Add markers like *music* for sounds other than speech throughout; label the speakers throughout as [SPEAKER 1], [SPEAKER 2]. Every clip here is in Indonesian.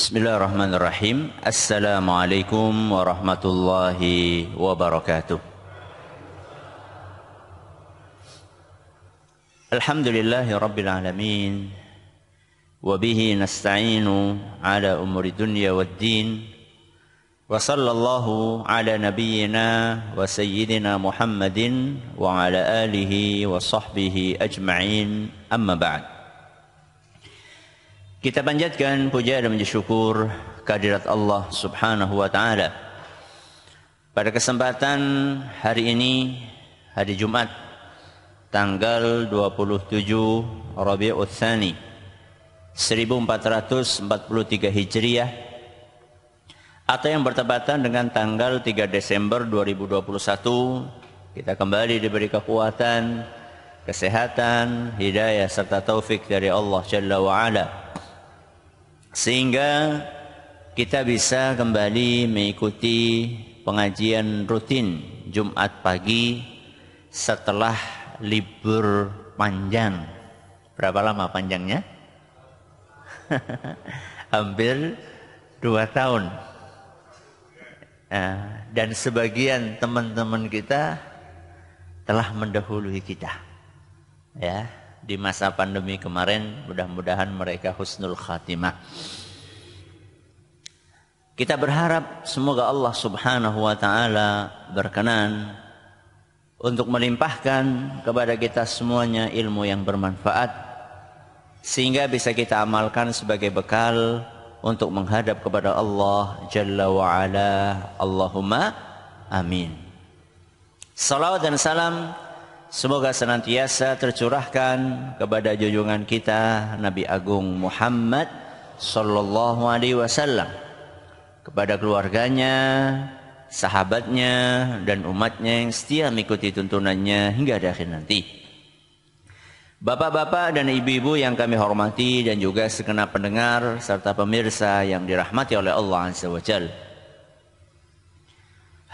[SPEAKER 1] Bismillahirrahmanirrahim. Assalamualaikum warahmatullahi wabarakatuh. Alhamdulillahi rabbil alamin. Wa bihi nasta'inu ala umuri dunya wad din. Wa sallallahu ala nabiyyina wa sayyidina Muhammadin wa ala alihi wa sahbihi ajma'in. Amma ba'd. Kita panjatkan puja dan puji syukur kehadirat Allah Subhanahu wa taala. Pada kesempatan hari ini hari Jumat tanggal 27 Rabiul Thani 1443 Hijriah atau yang bertepatan dengan tanggal 3 Desember 2021 kita kembali diberi kekuatan, kesehatan, hidayah serta taufik dari Allah Jalla wa Ala sehingga kita bisa kembali mengikuti pengajian rutin Jumat pagi setelah libur panjang. Berapa lama panjangnya? *laughs* Hampir dua tahun. Eh, dan sebagian teman-teman kita telah mendahului kita. Ya, di masa pandemi kemarin mudah-mudahan mereka husnul khatimah. Kita berharap semoga Allah Subhanahu wa taala berkenan untuk melimpahkan kepada kita semuanya ilmu yang bermanfaat sehingga bisa kita amalkan sebagai bekal untuk menghadap kepada Allah Jalla wa ala. Allahumma amin. Salawat dan salam Semoga senantiasa tercurahkan kepada junjungan kita Nabi Agung Muhammad sallallahu alaihi wasallam kepada keluarganya, sahabatnya dan umatnya yang setia mengikuti tuntunannya hingga di akhir nanti. Bapak-bapak dan ibu-ibu yang kami hormati dan juga segenap pendengar serta pemirsa yang dirahmati oleh Allah Azza wa Jal.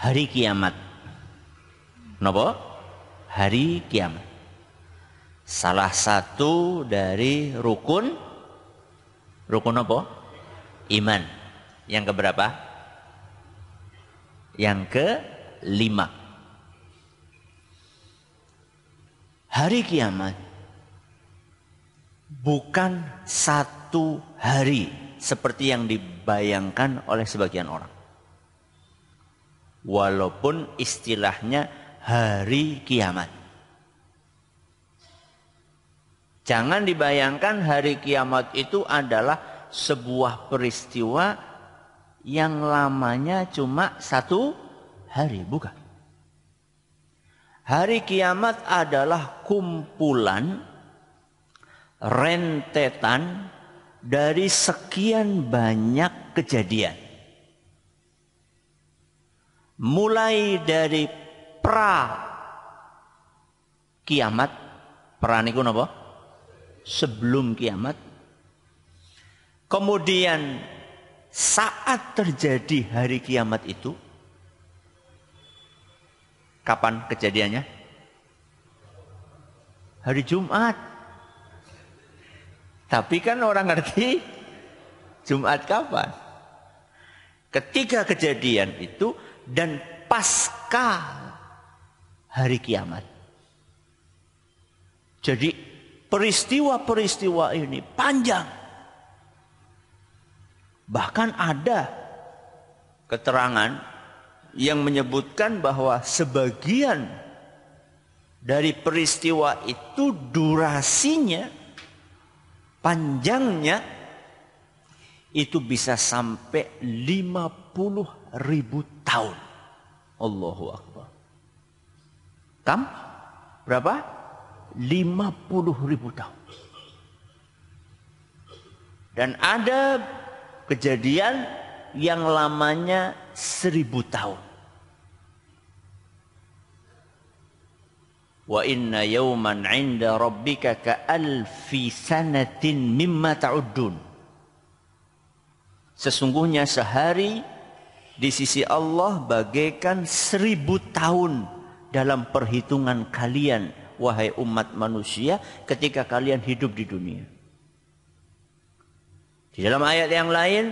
[SPEAKER 1] Hari kiamat. Kenapa? hari kiamat. Salah satu dari rukun rukun apa? Iman. Yang keberapa? Yang ke lima. Hari kiamat bukan satu hari seperti yang dibayangkan oleh sebagian orang. Walaupun istilahnya hari kiamat. Jangan dibayangkan hari kiamat itu adalah sebuah peristiwa yang lamanya cuma satu hari, bukan. Hari kiamat adalah kumpulan rentetan dari sekian banyak kejadian. Mulai dari pra kiamat pra niku napa sebelum kiamat kemudian saat terjadi hari kiamat itu kapan kejadiannya hari Jumat tapi kan orang ngerti Jumat kapan ketika kejadian itu dan pasca hari kiamat. Jadi peristiwa-peristiwa ini panjang. Bahkan ada keterangan yang menyebutkan bahwa sebagian dari peristiwa itu durasinya panjangnya itu bisa sampai 50 ribu tahun. Allahu Akbar. Kam? Berapa? 50 ribu tahun. Dan ada kejadian yang lamanya seribu tahun. Wa inna yawman inda rabbika ka alfi sanatin mimma ta'udun. Sesungguhnya sehari di sisi Allah bagaikan seribu tahun dalam perhitungan kalian wahai umat manusia ketika kalian hidup di dunia. Di dalam ayat yang lain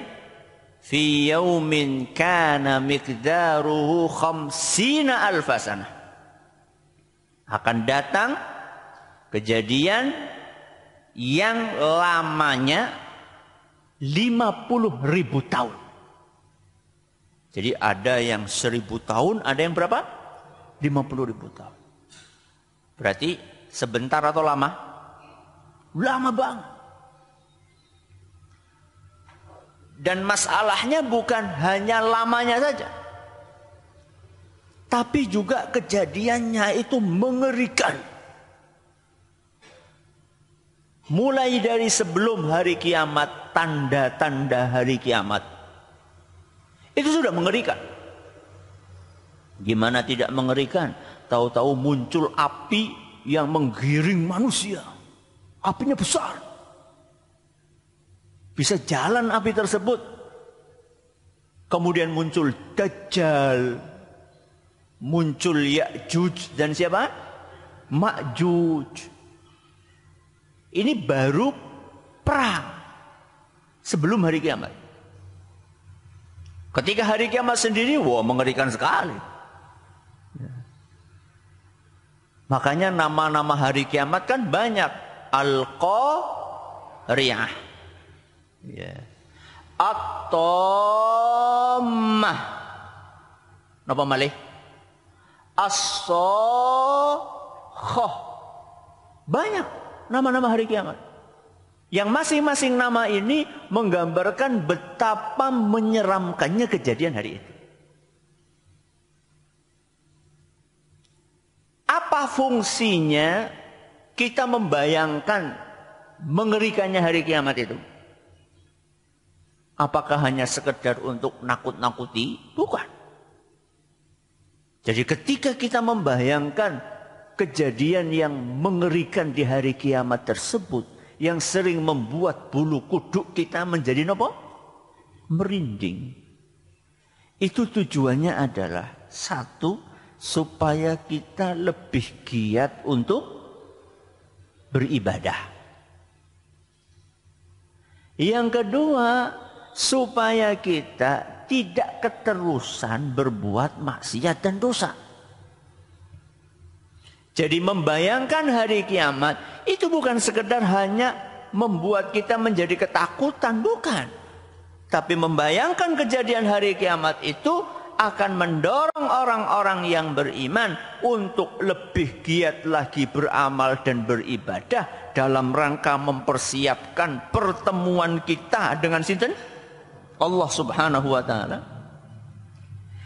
[SPEAKER 1] fi yaumin kana miqdaruhu khamsina alfasana akan datang kejadian yang lamanya 50 ribu tahun. Jadi ada yang seribu tahun, ada yang berapa? 50 ribu tahun. Berarti sebentar atau lama? Lama bang. Dan masalahnya bukan hanya lamanya saja. Tapi juga kejadiannya itu mengerikan. Mulai dari sebelum hari kiamat, tanda-tanda hari kiamat. Itu sudah mengerikan. Gimana tidak mengerikan? Tahu-tahu muncul api yang menggiring manusia. Apinya besar. Bisa jalan api tersebut. Kemudian muncul Dajjal. Muncul Ya'juj dan siapa? Ma'juj. Ini baru perang. Sebelum hari kiamat. Ketika hari kiamat sendiri, wah wow, mengerikan sekali. Makanya nama-nama hari kiamat kan banyak. Al-Qariyah. Ya. At-Tammah. Napa malih? as Banyak nama-nama hari kiamat. Yang masing-masing nama ini menggambarkan betapa menyeramkannya kejadian hari itu. Apa fungsinya kita membayangkan mengerikannya hari kiamat itu? Apakah hanya sekedar untuk nakut-nakuti? Bukan. Jadi ketika kita membayangkan kejadian yang mengerikan di hari kiamat tersebut yang sering membuat bulu kuduk kita menjadi nopo merinding. Itu tujuannya adalah satu supaya kita lebih giat untuk beribadah. Yang kedua, supaya kita tidak keterusan berbuat maksiat dan dosa. Jadi membayangkan hari kiamat itu bukan sekedar hanya membuat kita menjadi ketakutan, bukan. Tapi membayangkan kejadian hari kiamat itu akan mendorong orang-orang yang beriman untuk lebih giat lagi beramal dan beribadah dalam rangka mempersiapkan pertemuan kita dengan sinten Allah Subhanahu wa taala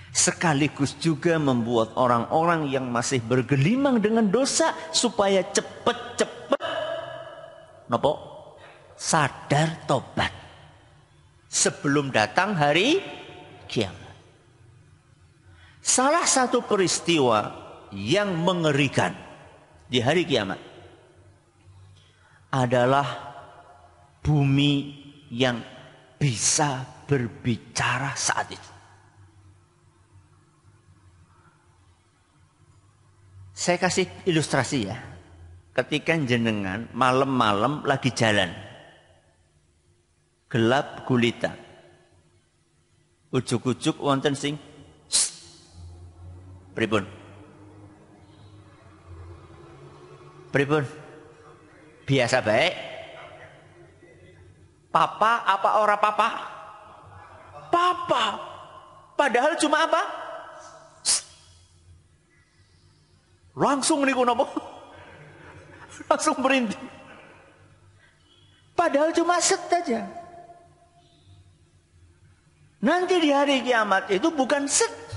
[SPEAKER 1] sekaligus juga membuat orang-orang yang masih bergelimang dengan dosa supaya cepat-cepat nopo sadar tobat sebelum datang hari kiamat Salah satu peristiwa yang mengerikan di hari kiamat adalah bumi yang bisa berbicara saat itu. Saya kasih ilustrasi ya. Ketika jenengan malam-malam lagi jalan. Gelap gulita. Ujuk-ujuk wonten sing Pribun, pribun, Biasa baik. Papa apa ora papa? Papa. Padahal cuma apa? Langsung niku napa? *laughs* Langsung merinding. Padahal cuma set aja. Nanti di hari kiamat itu bukan set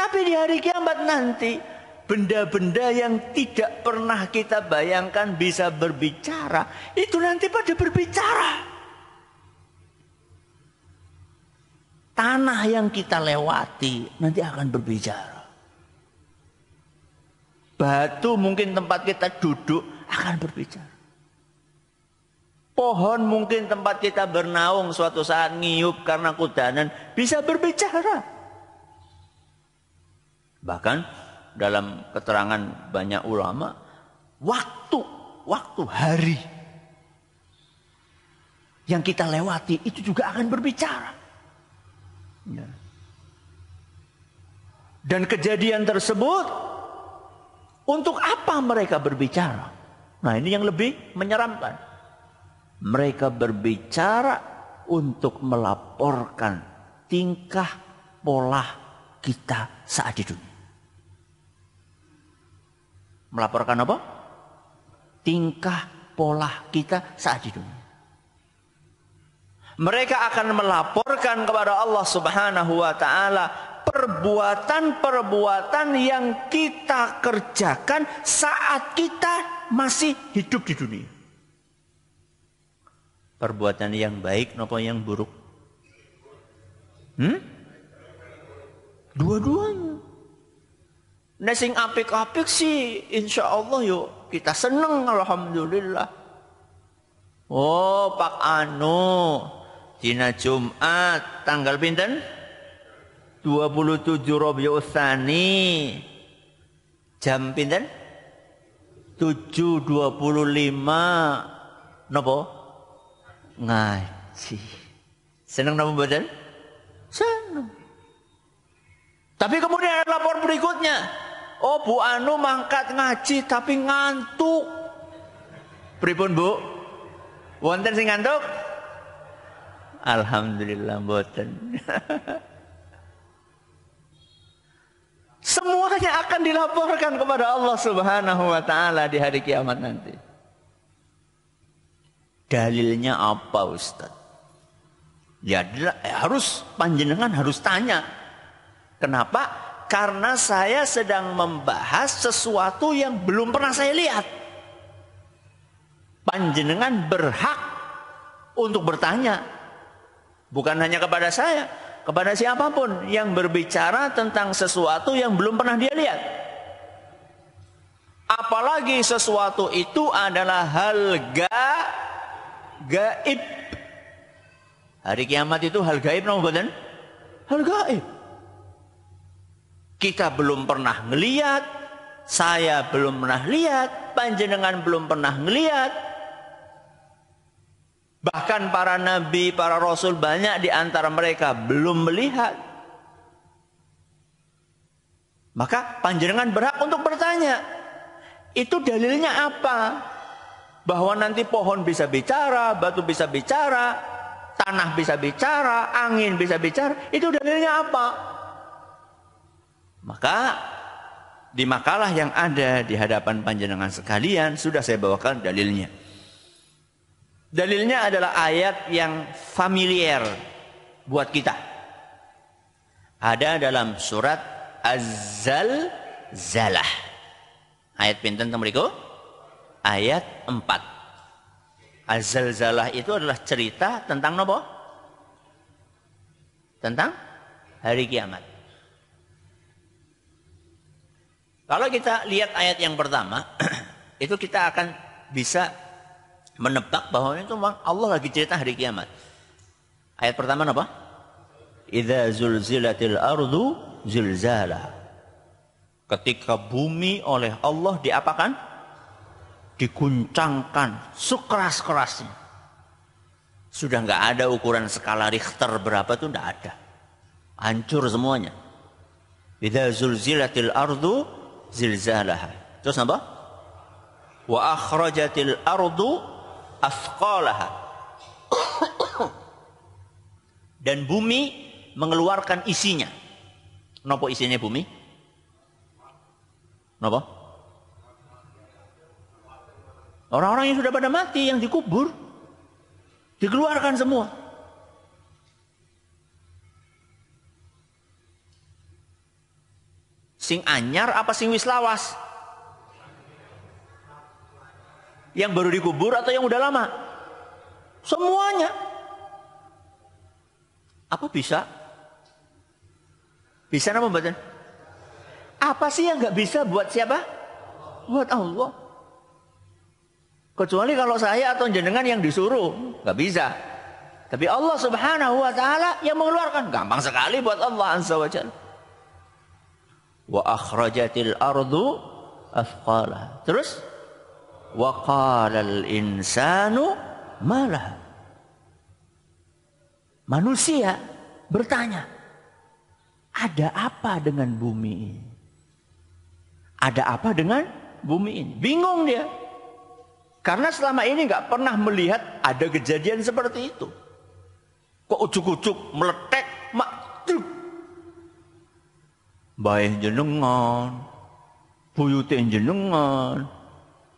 [SPEAKER 1] tapi di hari kiamat nanti benda-benda yang tidak pernah kita bayangkan bisa berbicara, itu nanti pada berbicara. Tanah yang kita lewati nanti akan berbicara. Batu mungkin tempat kita duduk akan berbicara. Pohon mungkin tempat kita bernaung suatu saat ngiup karena kudanan bisa berbicara. Bahkan dalam keterangan banyak ulama, waktu, waktu hari yang kita lewati itu juga akan berbicara. Ya. Dan kejadian tersebut untuk apa mereka berbicara? Nah, ini yang lebih menyeramkan. Mereka berbicara untuk melaporkan tingkah pola kita saat di dunia. Melaporkan apa? Tingkah pola kita saat di dunia. Mereka akan melaporkan kepada Allah Subhanahu wa taala perbuatan-perbuatan yang kita kerjakan saat kita masih hidup di dunia. Perbuatan yang baik nopo yang buruk? Hmm? Dua-duanya. Nah sing apik-apik sih insya Allah yuk kita seneng alhamdulillah. Oh Pak Anu Dina Jumat tanggal pinten 27 Rabiul Tsani jam pinten 7.25 napa ngaji. Seneng napa mboten? Seneng. Tapi kemudian ada lapor berikutnya. Oh Bu Anu mangkat ngaji tapi ngantuk. Pripun Bu? Wonten sing ngantuk? Alhamdulillah mboten. *laughs* Semuanya akan dilaporkan kepada Allah Subhanahu wa taala di hari kiamat nanti. Dalilnya apa Ustaz? Ya eh, harus panjenengan harus tanya. Kenapa karena saya sedang membahas sesuatu yang belum pernah saya lihat. Panjenengan berhak untuk bertanya. Bukan hanya kepada saya, kepada siapapun yang berbicara tentang sesuatu yang belum pernah dia lihat. Apalagi sesuatu itu adalah hal ga gaib. Hari kiamat itu hal gaib namun no? Hal gaib. Kita belum pernah ngeliat, saya belum pernah lihat, panjenengan belum pernah ngeliat. Bahkan para nabi, para rasul banyak di antara mereka belum melihat. Maka panjenengan berhak untuk bertanya. Itu dalilnya apa? Bahwa nanti pohon bisa bicara, batu bisa bicara, tanah bisa bicara, angin bisa bicara. Itu dalilnya apa? Maka di makalah yang ada di hadapan panjenengan sekalian sudah saya bawakan dalilnya. Dalilnya adalah ayat yang familiar buat kita. Ada dalam surat Az-Zalzalah. Ayat pinten teng Ayat 4. Az-Zalzalah itu adalah cerita tentang nopo? Tentang hari kiamat. Kalau kita lihat ayat yang pertama, *clears throat* itu kita akan bisa menebak bahwa itu Allah lagi cerita hari kiamat. Ayat pertama apa? Idza zulzilatil ardu zilzala. Ketika bumi oleh Allah diapakan? Diguncangkan sekeras-kerasnya. Sudah nggak ada ukuran skala Richter berapa tuh nggak ada. Hancur semuanya. Idza zulzilatil ardu zilzalaha. Terus apa? Wa akhrajatil ardu asqalaha. Dan bumi mengeluarkan isinya. Nopo isinya bumi? Nopo? Orang-orang yang sudah pada mati yang dikubur dikeluarkan semua. Sing anyar apa sing wis lawas? Yang baru dikubur atau yang udah lama? Semuanya. Apa bisa? Bisa nama badan? Apa sih yang nggak bisa buat siapa? Buat Allah. Kecuali kalau saya atau jenengan yang disuruh, nggak bisa. Tapi Allah Subhanahu wa taala yang mengeluarkan gampang sekali buat Allah Azza wa Jalla wa akhrajatil ardu athqalaha. Terus wa qala al insanu malah. Manusia bertanya, ada apa dengan bumi ini? Ada apa dengan bumi ini? Bingung dia. Karena selama ini nggak pernah melihat ada kejadian seperti itu. Kok ujuk-ujuk meletak? baik jenengan, buyutin jenengan,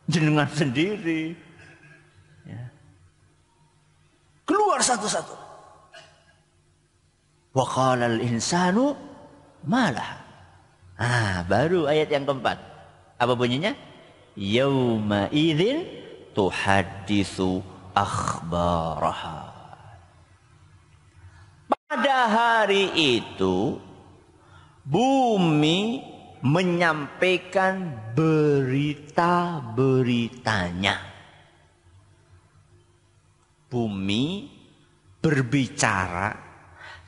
[SPEAKER 1] jenengan sendiri. Ya. Keluar satu-satu. Wa qala insanu malah. Ah, baru ayat yang keempat. Apa bunyinya? Yauma idzin tuhaddisu akhbaraha. Pada hari itu bumi menyampaikan berita-beritanya. Bumi berbicara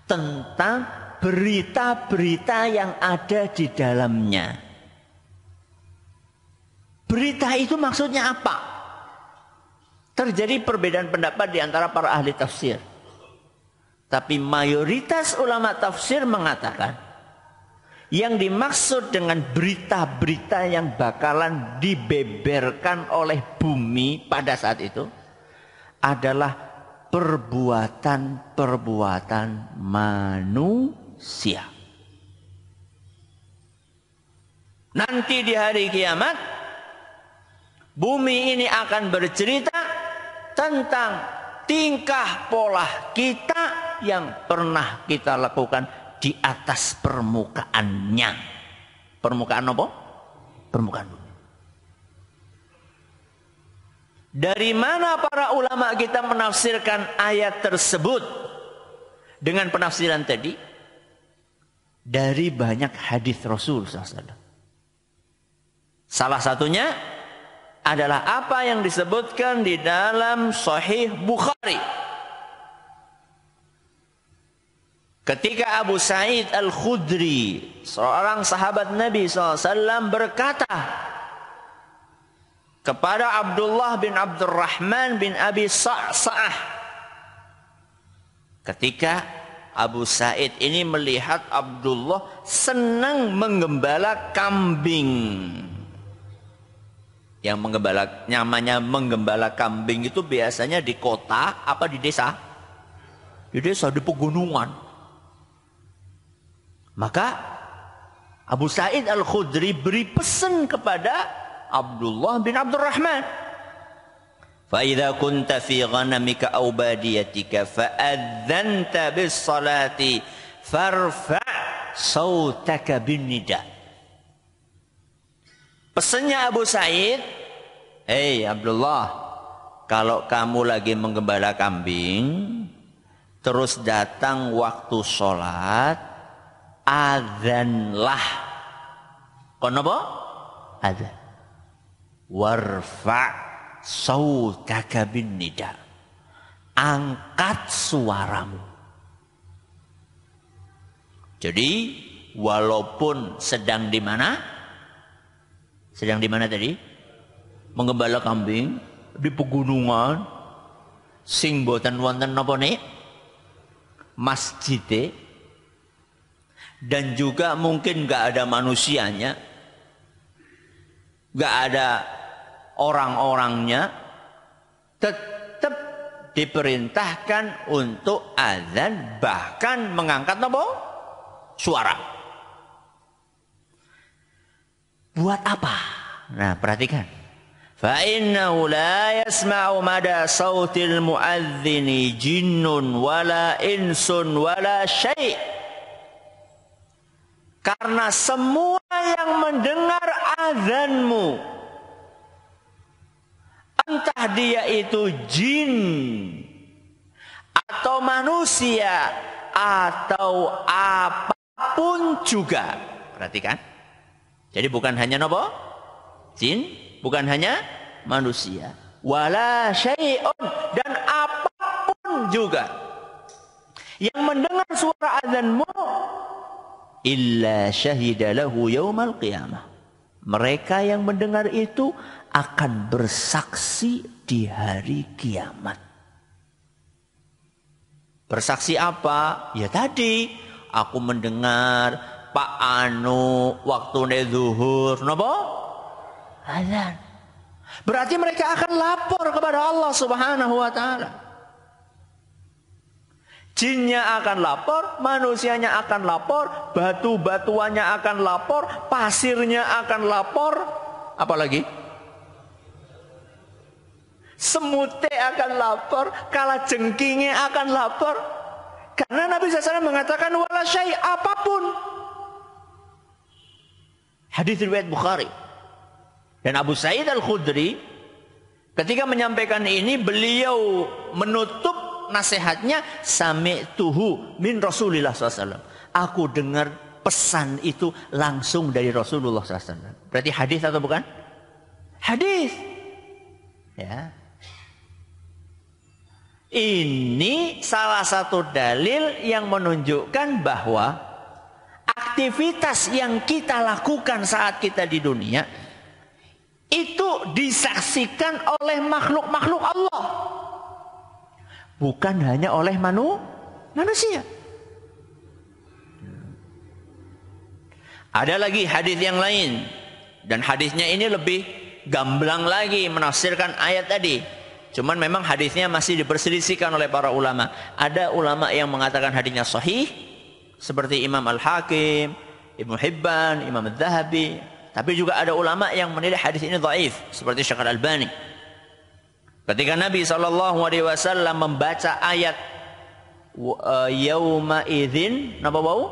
[SPEAKER 1] tentang berita-berita yang ada di dalamnya. Berita itu maksudnya apa? Terjadi perbedaan pendapat di antara para ahli tafsir. Tapi mayoritas ulama tafsir mengatakan yang dimaksud dengan berita-berita yang bakalan dibeberkan oleh bumi pada saat itu adalah perbuatan-perbuatan manusia. Nanti di hari kiamat bumi ini akan bercerita tentang tingkah pola kita yang pernah kita lakukan di atas permukaannya. Permukaan apa? Permukaan bumi. Dari mana para ulama kita menafsirkan ayat tersebut dengan penafsiran tadi? Dari banyak hadis Rasul SAW. Salah satunya adalah apa yang disebutkan di dalam Sahih Bukhari Ketika Abu Sa'id Al-Khudri, seorang sahabat Nabi SAW berkata kepada Abdullah bin Abdurrahman bin Abi Sa'sa'ah. Ketika Abu Sa'id ini melihat Abdullah senang menggembala kambing. Yang menggembala, namanya menggembala kambing itu biasanya di kota apa di desa? Di desa, di pegunungan maka Abu Sa'id Al-Khudri beri pesan kepada Abdullah bin Abdurrahman. فَإِذَا كُنْتَ فِي غَنَمِكَ أَوْ بَادِيَتِكَ فَأَذَّنْتَ بِالصَّلَاةِ فَارْفَعْ صَوْتَكَ بِالنِّدَى Pesannya Abu Said, Hei Abdullah, kalau kamu lagi menggembala kambing, terus datang waktu sholat, adzanlah kon apa adzan warfa sautaka bin nida angkat suaramu jadi walaupun sedang di mana sedang di mana tadi menggembala kambing di pegunungan sing boten wonten napa nek masjid e dan juga mungkin nggak ada manusianya, nggak ada orang-orangnya, tetap diperintahkan untuk azan bahkan mengangkat nopo suara. Buat apa? Nah, perhatikan. Fa innahu la yasma'u mada sautil muadzini jinnun walla insun walla syai'. Karena semua yang mendengar azanmu entah dia itu jin atau manusia atau apapun juga. Perhatikan. Jadi bukan hanya nopo jin, bukan hanya manusia. Wala syai'un dan apapun juga yang mendengar suara azanmu illa syahida lahu yaumal qiyamah. Mereka yang mendengar itu akan bersaksi di hari kiamat. Bersaksi apa? Ya tadi aku mendengar Pak Anu waktu nezuhur. nopo? Azan. Berarti mereka akan lapor kepada Allah Subhanahu wa taala. Jinnya akan lapor, manusianya akan lapor, batu-batuannya akan lapor, pasirnya akan lapor, apalagi semute akan lapor, kala jengkingnya akan lapor. Karena Nabi SAW mengatakan wala syai apapun. Hadis riwayat Bukhari. Dan Abu Sa'id Al-Khudri ketika menyampaikan ini beliau menutup nasihatnya sami tuhu min Rasulillah SAW. Aku dengar pesan itu langsung dari Rasulullah SAW. Berarti hadis atau bukan? Hadis. Ya. Ini salah satu dalil yang menunjukkan bahwa aktivitas yang kita lakukan saat kita di dunia itu disaksikan oleh makhluk-makhluk Allah bukan hanya oleh manu, manusia. Ada lagi hadis yang lain dan hadisnya ini lebih gamblang lagi menafsirkan ayat tadi. Cuman memang hadisnya masih diperselisihkan oleh para ulama. Ada ulama yang mengatakan hadisnya sahih seperti Imam Al-Hakim, Ibnu Hibban, Imam al zahabi tapi juga ada ulama yang menilai hadis ini dhaif seperti Syekh Al-Albani. al albani Ketika Nabi Shallallahu Alaihi Wasallam membaca ayat e, Yauma idzin napa bau?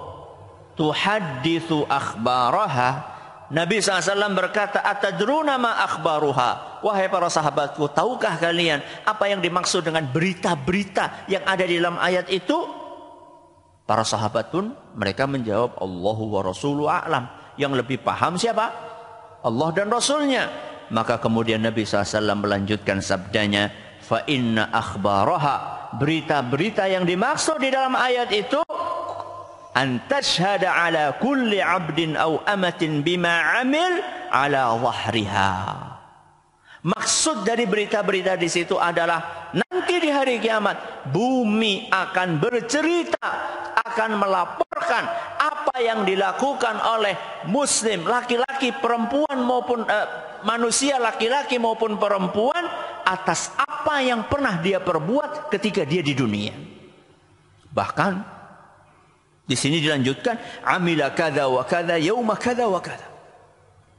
[SPEAKER 1] Tuhadithu akhbaraha. Nabi SAW berkata, Atadruna ma akhbaruha. Wahai para sahabatku, tahukah kalian apa yang dimaksud dengan berita-berita yang ada di dalam ayat itu? Para sahabat pun mereka menjawab, Allahu wa rasulu a'lam. Yang lebih paham siapa? Allah dan Rasulnya. Maka kemudian Nabi SAW melanjutkan sabdanya, fa inna akhbaraha berita-berita yang dimaksud di dalam ayat itu an tashhada ala kulli abdin aw amatin bima amil ala wahriha maksud dari berita-berita di situ adalah nanti di hari kiamat bumi akan bercerita akan melaporkan apa yang dilakukan oleh muslim laki-laki perempuan maupun uh, manusia laki-laki maupun perempuan atas apa yang pernah dia perbuat ketika dia di dunia. Bahkan di sini dilanjutkan amila kada wa kada yauma kada wa kada.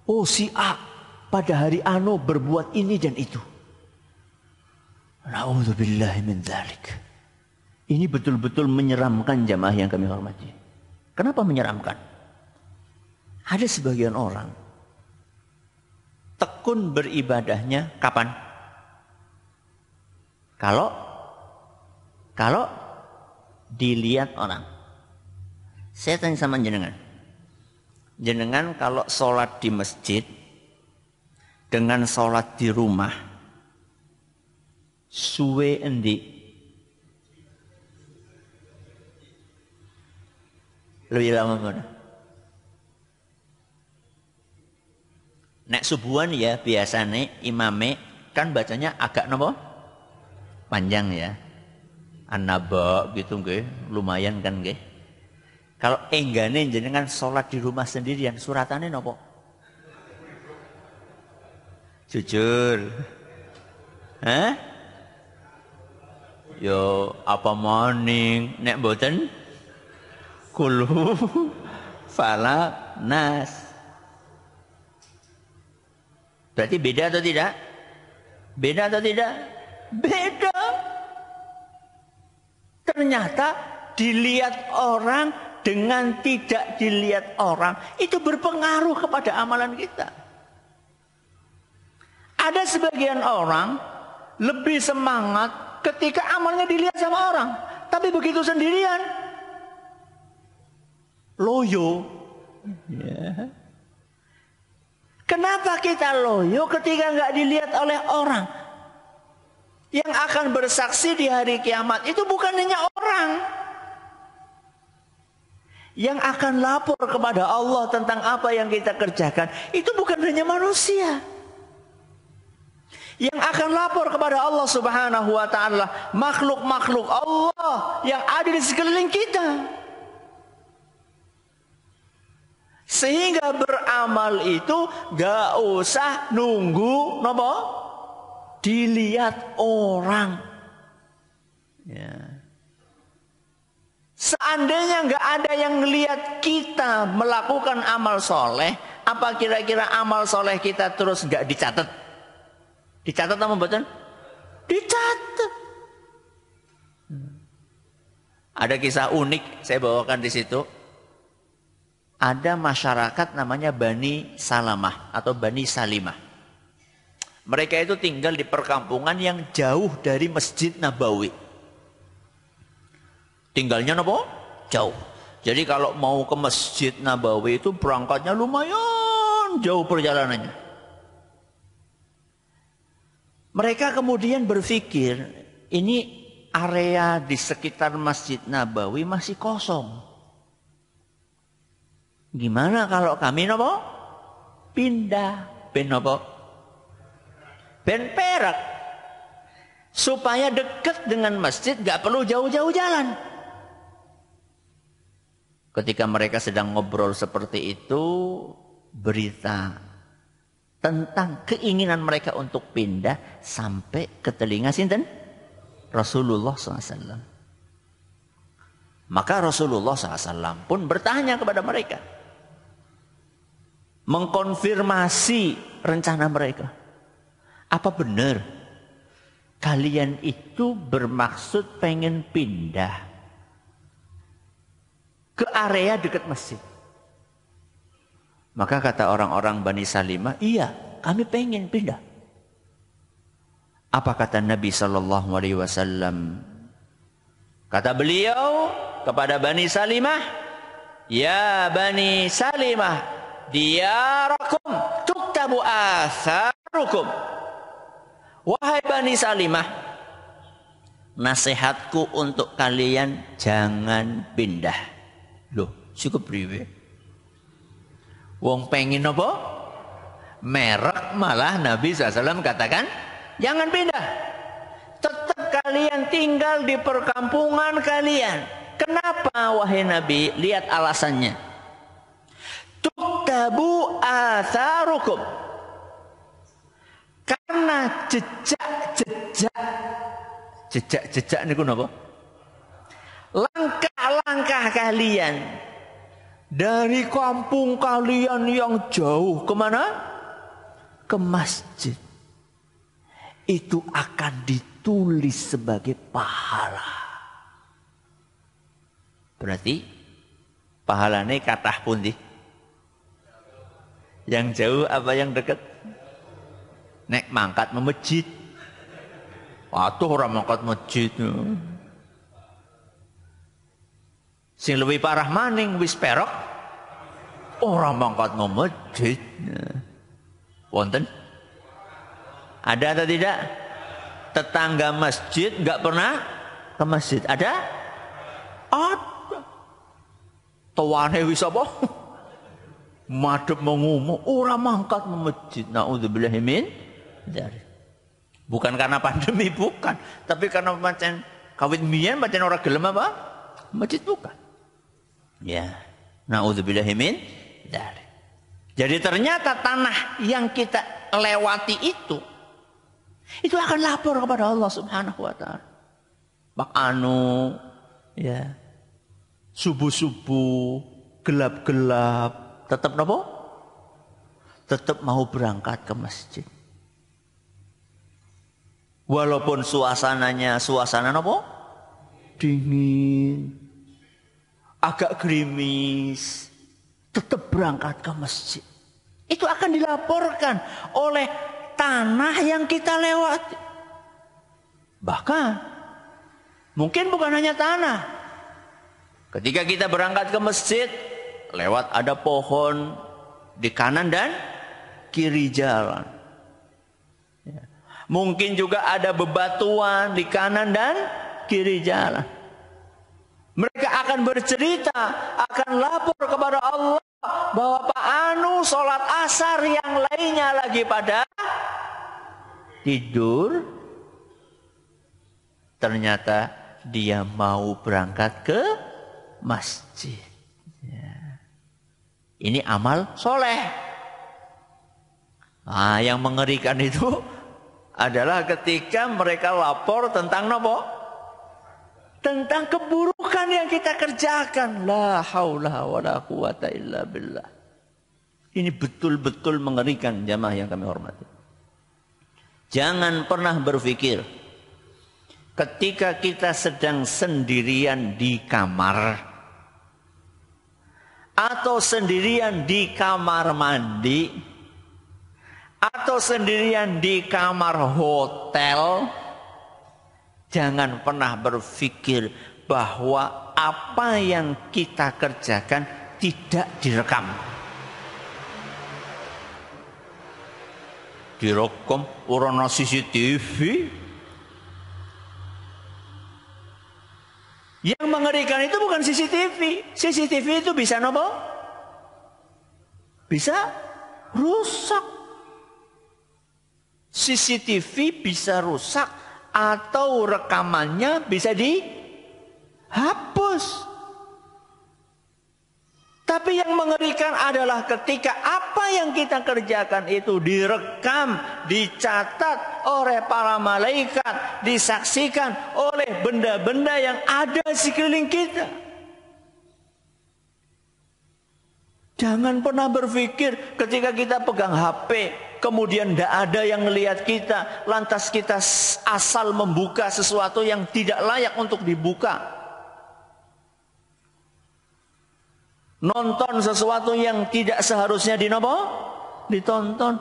[SPEAKER 1] Oh si A pada hari anu berbuat ini dan itu. Nauzubillahi min dzalik. Ini betul-betul menyeramkan jamaah yang kami hormati. Kenapa menyeramkan? Ada sebagian orang tekun beribadahnya kapan? Kalau kalau dilihat orang. Saya tanya sama jenengan. Jenengan kalau sholat di masjid dengan sholat di rumah suwe endi lebih lama mana? Nek subuhan ya biasanya imame kan bacanya agak nopo panjang ya. Anaba gitu gue lumayan kan gue Kalau enggane kan sholat di rumah sendirian, suratannya nopo? Jujur. Hah? Yo apa morning nek boten kulu *laughs* falak nas Berarti beda atau tidak? Beda atau tidak? Beda. Ternyata dilihat orang dengan tidak dilihat orang itu berpengaruh kepada amalan kita. Ada sebagian orang lebih semangat ketika amalnya dilihat sama orang, tapi begitu sendirian loyo. Yeah. Kenapa kita loyo ketika nggak dilihat oleh orang? Yang akan bersaksi di hari kiamat itu bukan hanya orang. Yang akan lapor kepada Allah tentang apa yang kita kerjakan itu bukan hanya manusia. Yang akan lapor kepada Allah Subhanahu wa taala makhluk-makhluk Allah yang ada di sekeliling kita. Sehingga beramal itu gak usah nunggu nopo dilihat orang. Ya. Seandainya gak ada yang ngelihat kita melakukan amal soleh, apa kira-kira amal soleh kita terus gak dicatat? Dicatat apa betul? Dicatat. Hmm. Ada kisah unik saya bawakan di situ ada masyarakat namanya Bani Salamah atau Bani Salimah. Mereka itu tinggal di perkampungan yang jauh dari Masjid Nabawi. Tinggalnya apa? Jauh. Jadi kalau mau ke Masjid Nabawi itu perangkatnya lumayan jauh perjalanannya. Mereka kemudian berpikir, ini area di sekitar Masjid Nabawi masih kosong. Gimana kalau kami nopo? Pindah. Ben nopo? Ben perak. Supaya dekat dengan masjid gak perlu jauh-jauh jalan. Ketika mereka sedang ngobrol seperti itu, berita tentang keinginan mereka untuk pindah sampai ke telinga sinten Rasulullah SAW. Maka Rasulullah SAW pun bertanya kepada mereka, mengkonfirmasi rencana mereka. Apa benar kalian itu bermaksud pengen pindah ke area dekat masjid? Maka kata orang-orang Bani Salimah, iya kami pengen pindah. Apa kata Nabi Shallallahu Alaihi Wasallam? Kata beliau kepada Bani Salimah, Ya Bani Salimah, diyarakum tuktabu asarukum. Wahai Bani Salimah, nasihatku untuk kalian jangan pindah. Loh, cukup riwe. Wong pengin apa? Merek malah Nabi SAW katakan, jangan pindah. Tetap kalian tinggal di perkampungan kalian. Kenapa wahai Nabi? Lihat alasannya. Tuk tadhabu atharukum. Karena jejak-jejak jejak-jejak niku napa? Langkah-langkah kalian dari kampung kalian yang jauh kemana? Ke masjid. Itu akan ditulis sebagai pahala. Berarti pahalane kathah pundi? Yang jauh apa yang dekat? Nek mangkat memejit. Atuh orang mangkat masjid. Sing lebih parah maning wis perok. Orang mangkat memejit. Wonten? Ada atau tidak? Tetangga masjid nggak pernah ke masjid. Ada? Ada. Tuane wis apa? *laughs* madep mengumum ora mangkat masjid Naudzubillahimin min bukan karena pandemi bukan tapi karena macam kawit mien macam orang gelem apa masjid bukan ya Naudzubillahimin min dari jadi ternyata tanah yang kita lewati itu itu akan lapor kepada Allah Subhanahu wa taala. Pak anu ya subuh-subuh gelap-gelap Tetap nopo? Tetap mau berangkat ke masjid. Walaupun suasananya suasana nopo? Dingin. Agak gerimis. Tetap berangkat ke masjid. Itu akan dilaporkan oleh tanah yang kita lewati. Bahkan mungkin bukan hanya tanah. Ketika kita berangkat ke masjid, lewat ada pohon di kanan dan kiri jalan. Ya. Mungkin juga ada bebatuan di kanan dan kiri jalan. Mereka akan bercerita, akan lapor kepada Allah bahwa Pak Anu sholat asar yang lainnya lagi pada tidur. Ternyata dia mau berangkat ke masjid. Ini amal soleh. Nah, yang mengerikan itu adalah ketika mereka lapor tentang nopo? Tentang keburukan yang kita kerjakan. La haula wa la quwata illa billah. Ini betul-betul mengerikan jamaah yang kami hormati. Jangan pernah berpikir ketika kita sedang sendirian di kamar atau sendirian di kamar mandi, atau sendirian di kamar hotel, jangan pernah berpikir bahwa apa yang kita kerjakan tidak direkam. Direkam orang CCTV, Yang mengerikan itu bukan CCTV. CCTV itu bisa nopo? Bisa rusak. CCTV bisa rusak atau rekamannya bisa dihapus. Tapi yang mengerikan adalah ketika apa yang kita kerjakan itu direkam, dicatat oleh para malaikat, disaksikan oleh benda-benda yang ada di sekeliling kita. Jangan pernah berpikir ketika kita pegang HP, kemudian tidak ada yang melihat kita, lantas kita asal membuka sesuatu yang tidak layak untuk dibuka. nonton sesuatu yang tidak seharusnya dinopo ditonton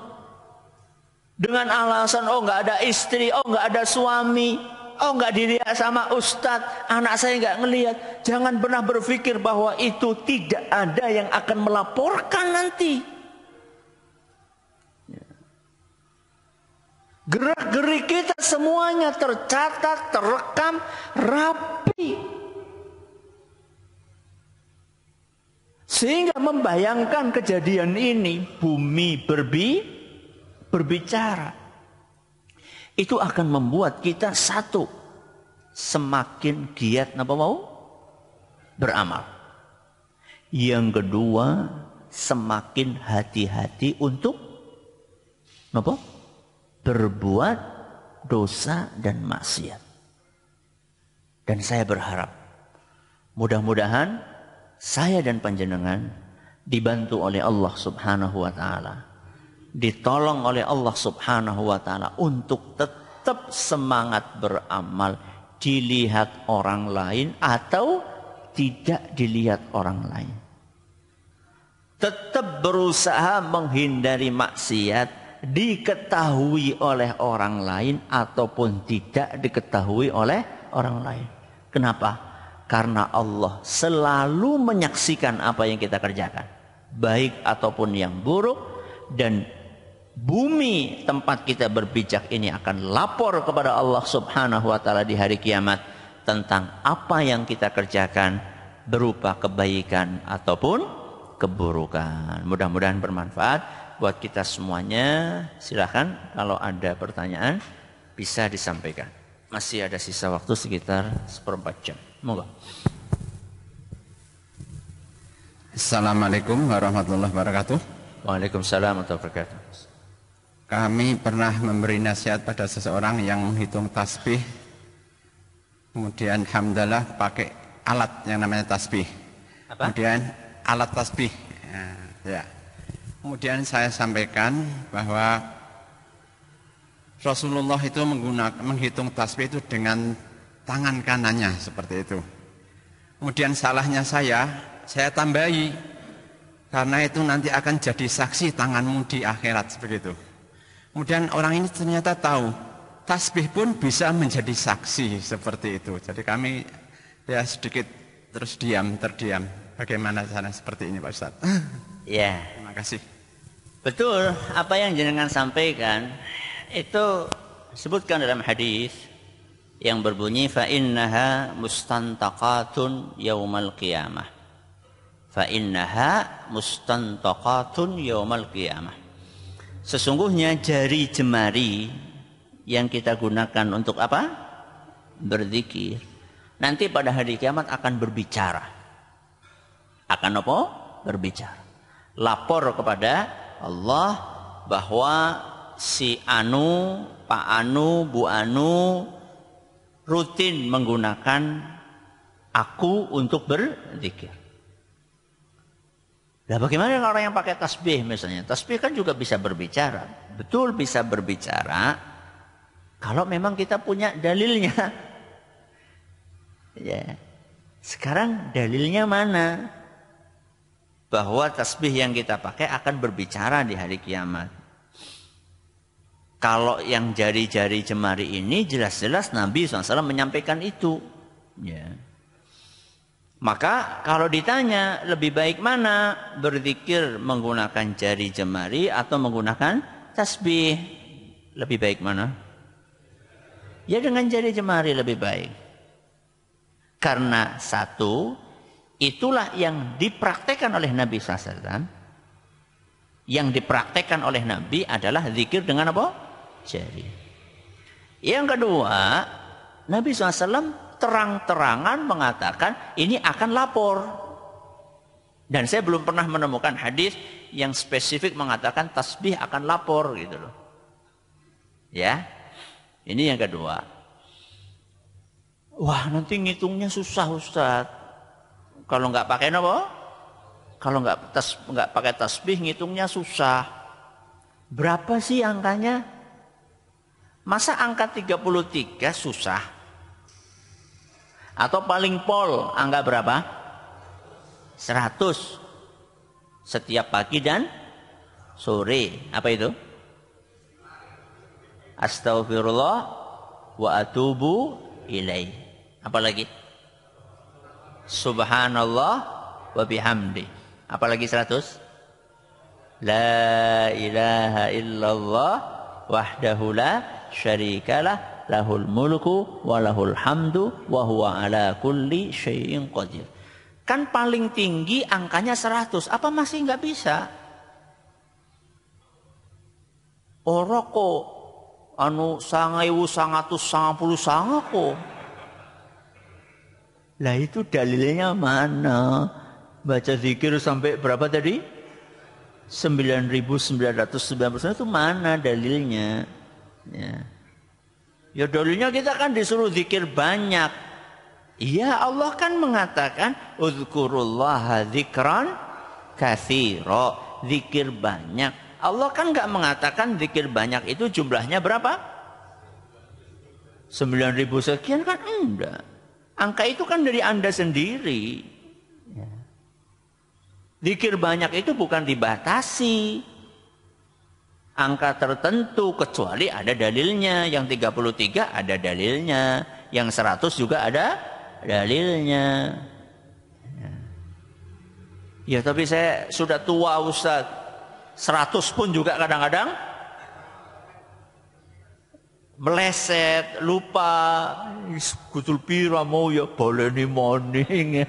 [SPEAKER 1] dengan alasan oh nggak ada istri oh nggak ada suami oh nggak dilihat sama ustadz anak saya nggak ngelihat jangan pernah berpikir bahwa itu tidak ada yang akan melaporkan nanti gerak gerik kita semuanya tercatat terekam rapi Sehingga membayangkan kejadian ini, bumi berbi, berbicara. Itu akan membuat kita satu, semakin giat napa mau beramal. Yang kedua, semakin hati-hati untuk apa? berbuat dosa dan maksiat. Dan saya berharap mudah-mudahan saya dan panjenengan dibantu oleh Allah Subhanahu wa taala. Ditolong oleh Allah Subhanahu wa taala untuk tetap semangat beramal dilihat orang lain atau tidak dilihat orang lain. Tetap berusaha menghindari maksiat diketahui oleh orang lain ataupun tidak diketahui oleh orang lain. Kenapa? Karena Allah selalu menyaksikan apa yang kita kerjakan. Baik ataupun yang buruk. Dan bumi tempat kita berbijak ini akan lapor kepada Allah subhanahu wa ta'ala di hari kiamat. Tentang apa yang kita kerjakan berupa kebaikan ataupun keburukan. Mudah-mudahan bermanfaat buat kita semuanya. Silahkan kalau ada pertanyaan bisa disampaikan. Masih ada sisa waktu sekitar seperempat jam. Moga. Assalamualaikum warahmatullahi wabarakatuh. Waalaikumsalam warahmatullahi wabarakatuh. Kami pernah memberi nasihat pada seseorang yang menghitung tasbih, kemudian hamdalah pakai alat yang namanya tasbih. Apa? Kemudian alat tasbih. Ah, ya. Kemudian saya sampaikan bahwa Rasulullah itu menggunakan menghitung tasbih itu dengan tangan kanannya seperti itu. Kemudian salahnya saya, saya tambahi karena itu nanti akan jadi saksi tanganmu di akhirat seperti itu. Kemudian orang ini ternyata tahu tasbih pun bisa menjadi saksi seperti itu. Jadi kami ya sedikit terus diam terdiam. Bagaimana cara seperti ini Pak Ustaz? Ya. Terima kasih. Betul apa yang jenengan sampaikan itu sebutkan dalam hadis yang berbunyi fa innaha mustantaqatun yaumal qiyamah. Fa innaha mustantaqatun yaumal qiyamah. Sesungguhnya jari jemari yang kita gunakan untuk apa? Berzikir. Nanti pada hari kiamat akan berbicara. Akan apa? Berbicara. Lapor kepada Allah bahwa si Anu, Pak Anu, Bu Anu, rutin menggunakan aku untuk berzikir. Nah bagaimana dengan orang yang pakai tasbih misalnya? Tasbih kan juga bisa berbicara. Betul bisa berbicara kalau memang kita punya dalilnya. *laughs* ya. Sekarang dalilnya mana? Bahwa tasbih yang kita pakai akan berbicara di hari kiamat. Kalau yang jari-jari jemari ini jelas-jelas Nabi SAW menyampaikan itu. Ya. Maka kalau ditanya lebih baik mana berzikir menggunakan jari jemari atau menggunakan tasbih? Lebih baik mana? Ya dengan jari jemari lebih baik. Karena satu, itulah yang dipraktekkan oleh Nabi SAW. Yang dipraktekkan oleh Nabi adalah zikir dengan apa? jari. Yang kedua, Nabi SAW terang-terangan mengatakan ini akan lapor. Dan saya belum pernah menemukan hadis yang spesifik mengatakan tasbih akan lapor gitu loh. Ya. Ini yang kedua. Wah, nanti ngitungnya susah Ustaz. Kalau nggak pakai apa? Kalau nggak tas nggak pakai tasbih ngitungnya susah. Berapa sih angkanya? Masa angka 33 susah? Atau paling pol angka berapa? 100. Setiap pagi dan sore. Apa itu? astagfirullah wa atubu ilaih. Apalagi? Subhanallah wa bihamdi. Apalagi 100? La ilaha illallah wahdahu la syarikalah lahul mulku wa lahul hamdu wa huwa ala kulli syai'in qadir. Kan paling tinggi angkanya 100. Apa masih nggak bisa? Oroko oh, anu wu sangatus sangapuluh sangako. Lah itu dalilnya mana? Baca zikir sampai berapa tadi? 9999 itu mana dalilnya? Ya. Ya dulunya kita kan disuruh zikir banyak. Iya Allah kan mengatakan uzkurullah zikran kasiro Zikir banyak. Allah kan nggak mengatakan zikir banyak itu jumlahnya berapa? ribu sekian kan enggak. Angka itu kan dari Anda sendiri. Ya. Zikir banyak itu bukan dibatasi angka tertentu kecuali ada dalilnya. Yang 33 ada dalilnya, yang 100 juga ada dalilnya. Ya tapi saya sudah tua Ustaz. 100 pun juga kadang-kadang meleset, lupa, kutul pira mau ya boleh ni morning.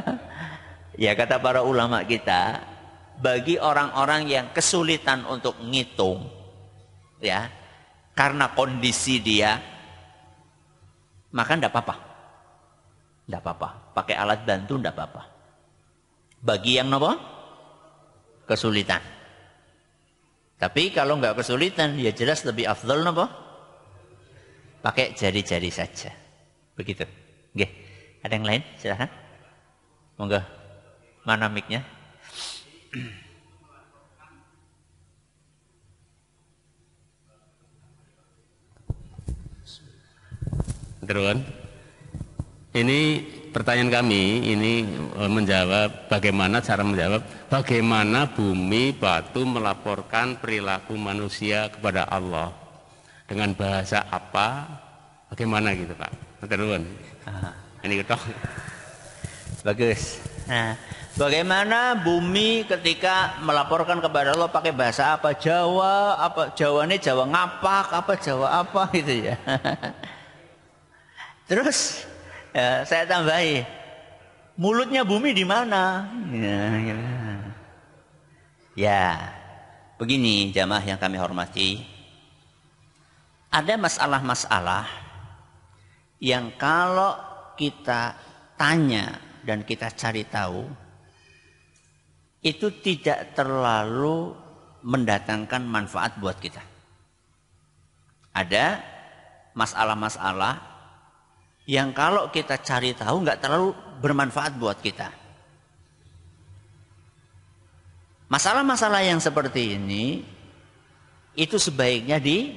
[SPEAKER 1] *laughs* ya kata para ulama kita, bagi orang-orang yang kesulitan untuk ngitung ya karena kondisi dia maka tidak apa-apa tidak apa-apa pakai alat bantu tidak apa-apa bagi yang nopo kesulitan tapi kalau nggak kesulitan ya jelas lebih afdol nopo pakai jari-jari saja begitu Oke. ada yang lain silahkan monggo mana micnya Terus, ini pertanyaan kami ini e, menjawab bagaimana cara menjawab bagaimana bumi batu melaporkan perilaku manusia kepada Allah dengan bahasa apa bagaimana gitu Pak. Terus, ini ketok. Bagus. Nah, Bagaimana bumi ketika melaporkan kepada Allah pakai bahasa apa? Jawa, apa Jawa ini Jawa ngapak, apa Jawa apa *laughs* gitu ya. Terus ya, saya tambahi, mulutnya bumi di mana? Ya, ya. ya, begini jamaah yang kami hormati. Ada masalah-masalah yang kalau kita tanya dan kita cari tahu, itu tidak terlalu mendatangkan manfaat buat kita. Ada masalah-masalah yang kalau kita cari tahu nggak terlalu bermanfaat buat kita. Masalah-masalah yang seperti ini itu sebaiknya di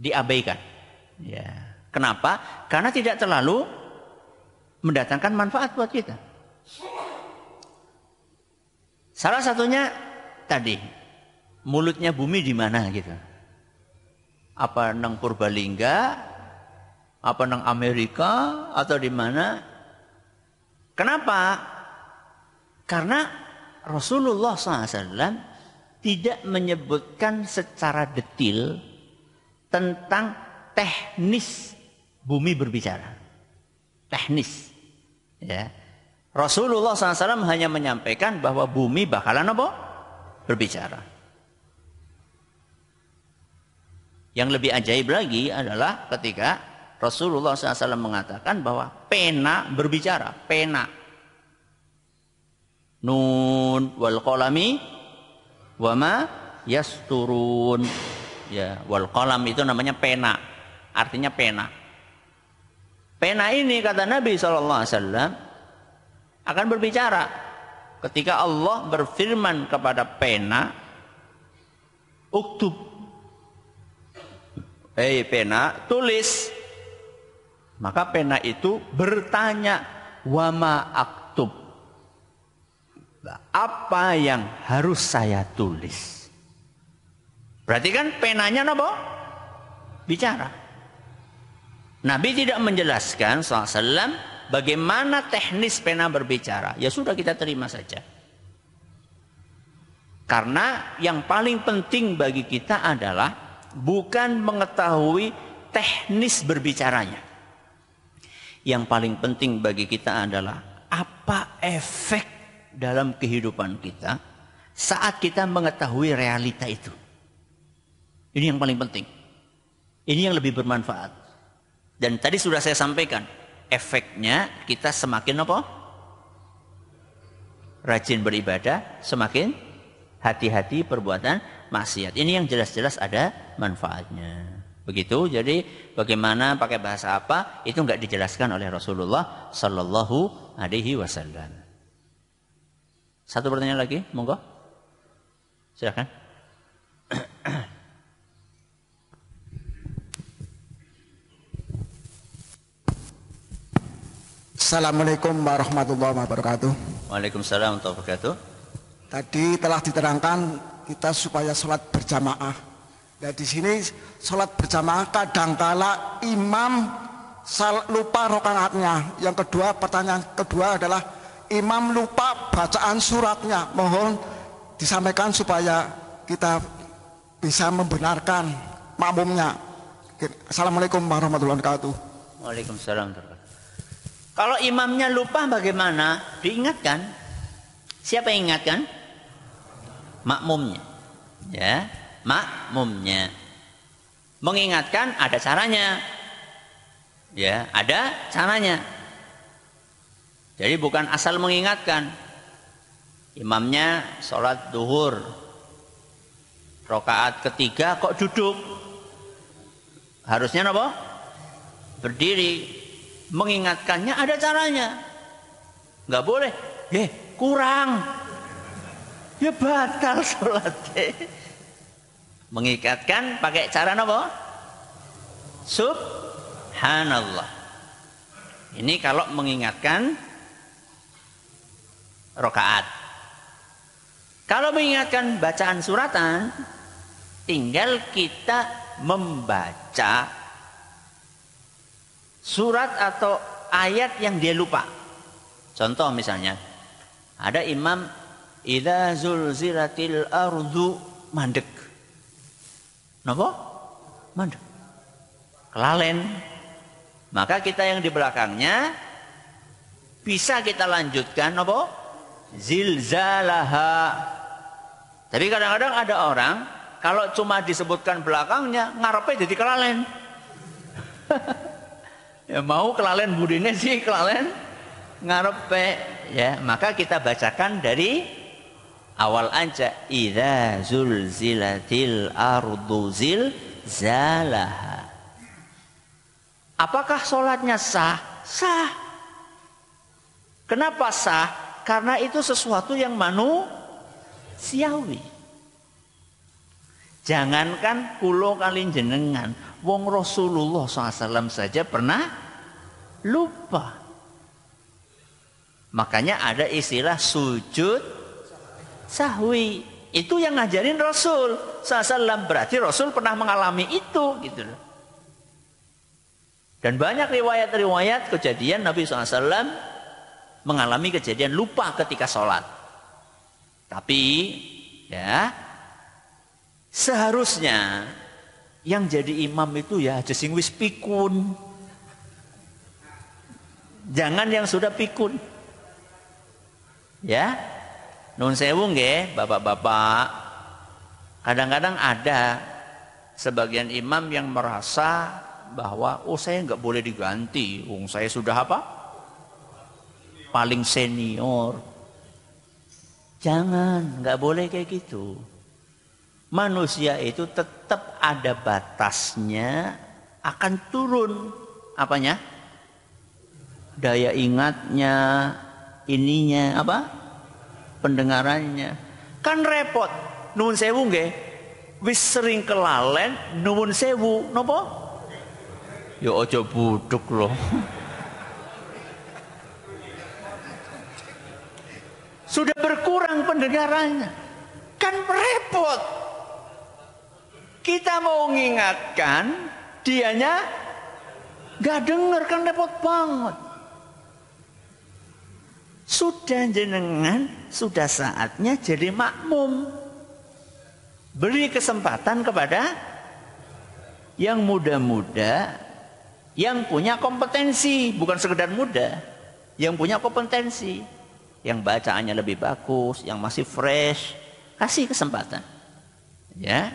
[SPEAKER 1] diabaikan. Ya. Kenapa? Karena tidak terlalu mendatangkan manfaat buat kita. Salah satunya tadi mulutnya bumi di mana gitu. Apa nang Purbalingga, apa nang Amerika atau di mana? Kenapa? Karena Rasulullah SAW tidak menyebutkan secara detil tentang teknis bumi berbicara. Teknis. Ya. Rasulullah SAW hanya menyampaikan bahwa bumi bakalan apa? Berbicara. Yang lebih ajaib lagi adalah ketika Rasulullah SAW mengatakan bahwa pena berbicara, pena. Nun wal kolami wama yasturun. Ya, wal kolam itu namanya pena. Artinya pena. Pena ini kata Nabi SAW akan berbicara. Ketika Allah berfirman kepada pena, uktub. Hei pena, tulis. Maka pena itu bertanya, wama aktub. Apa yang harus saya tulis? Berarti kan penanya nopo? Bicara. Nabi tidak menjelaskan SAW bagaimana teknis pena berbicara. Ya sudah kita terima saja. Karena yang paling penting bagi kita adalah bukan mengetahui teknis berbicaranya. Yang paling penting bagi kita adalah apa efek dalam kehidupan kita saat kita mengetahui realita itu. Ini yang paling penting. Ini yang lebih bermanfaat. Dan tadi sudah saya sampaikan, efeknya kita semakin apa? Rajin beribadah, semakin hati-hati perbuatan maksiat. Ini yang jelas-jelas ada manfaatnya. Begitu. Jadi bagaimana pakai bahasa apa itu nggak dijelaskan oleh Rasulullah Sallallahu Alaihi Wasallam. Satu pertanyaan lagi, monggo. Silakan. Assalamualaikum warahmatullahi wabarakatuh. Waalaikumsalam warahmatullahi wabarakatuh. Tadi telah diterangkan kita supaya sholat berjamaah. Nah di sini sholat berjamaah kadangkala imam lupa rokaatnya. Yang kedua pertanyaan kedua adalah imam lupa bacaan suratnya. Mohon disampaikan supaya kita bisa membenarkan makmumnya. Assalamualaikum warahmatullahi wabarakatuh. Waalaikumsalam warahmatullahi wabarakatuh. Kalau imamnya lupa bagaimana? Diingatkan. Siapa yang ingatkan? Makmumnya. Ya, makmumnya. Mengingatkan ada caranya. Ya, ada caranya. Jadi bukan asal mengingatkan. Imamnya sholat duhur. Rokaat ketiga kok duduk. Harusnya apa? Berdiri mengingatkannya ada caranya. Nggak boleh. Eh, kurang. Ya batal sholat. Mengikatkan pakai cara apa? Subhanallah. Ini kalau mengingatkan rokaat. Kalau mengingatkan bacaan suratan, tinggal kita membaca surat atau ayat yang dia lupa. Contoh misalnya, ada imam zul ziratil ardu mandek. Nopo? Mandek. Kelalen. Maka kita yang di belakangnya bisa kita lanjutkan apa? Zilzalaha. Tapi kadang-kadang ada orang kalau cuma disebutkan belakangnya ngarepe jadi kelalen. *laughs* ya mau kelalen budine sih kelalen ngarepe ya maka kita bacakan dari awal aja idza zulzilatil ardu zil zalaha apakah sholatnya sah sah kenapa sah karena itu sesuatu yang manu manusiawi jangankan pulau kali jenengan Wong Rasulullah SAW saja pernah lupa. Makanya ada istilah sujud sahwi. Itu yang ngajarin Rasul SAW. Berarti Rasul pernah mengalami itu. gitu Dan banyak riwayat-riwayat kejadian Nabi SAW mengalami kejadian lupa ketika sholat. Tapi ya seharusnya yang jadi imam itu ya aja pikun. Jangan yang sudah pikun. Ya. Nun sewu nggih, Bapak-bapak. Kadang-kadang ada sebagian imam yang merasa bahwa oh saya nggak boleh diganti, wong oh, saya sudah apa? Paling senior. Jangan, nggak boleh kayak gitu manusia itu tetap ada batasnya akan turun apanya daya ingatnya ininya apa pendengarannya kan repot nuwun sewu nggih wis sering kelalen nuwun sewu nopo ya aja buduk loh sudah berkurang pendengarannya kan repot kita mau mengingatkan, dianya gak denger kan repot banget. Sudah jenengan, sudah saatnya jadi makmum. Beri kesempatan kepada yang muda-muda, yang punya kompetensi, bukan sekedar muda, yang punya kompetensi, yang bacaannya lebih bagus, yang masih fresh, kasih kesempatan. Ya,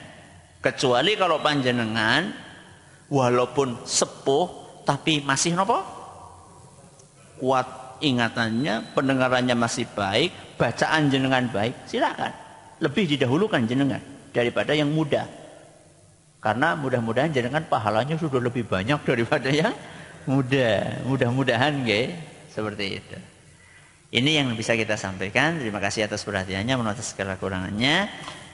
[SPEAKER 1] Kecuali kalau panjenengan walaupun sepuh tapi masih nopo kuat ingatannya, pendengarannya masih baik, bacaan jenengan baik, silakan. Lebih didahulukan jenengan daripada yang muda. Karena mudah-mudahan jenengan pahalanya sudah lebih banyak *laughs* daripada yang muda. Mudah-mudahan nggih, seperti itu. Ini yang bisa kita sampaikan. Terima kasih atas perhatiannya, menonton segala kurangannya.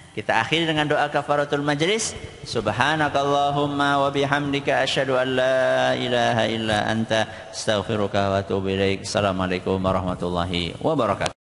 [SPEAKER 1] Kita akhiri dengan doa kafaratul majlis. Subhanakallahumma wa bihamdika asyhadu an la ilaha illa anta astaghfiruka wa atubu ilaik. Assalamualaikum warahmatullahi wabarakatuh.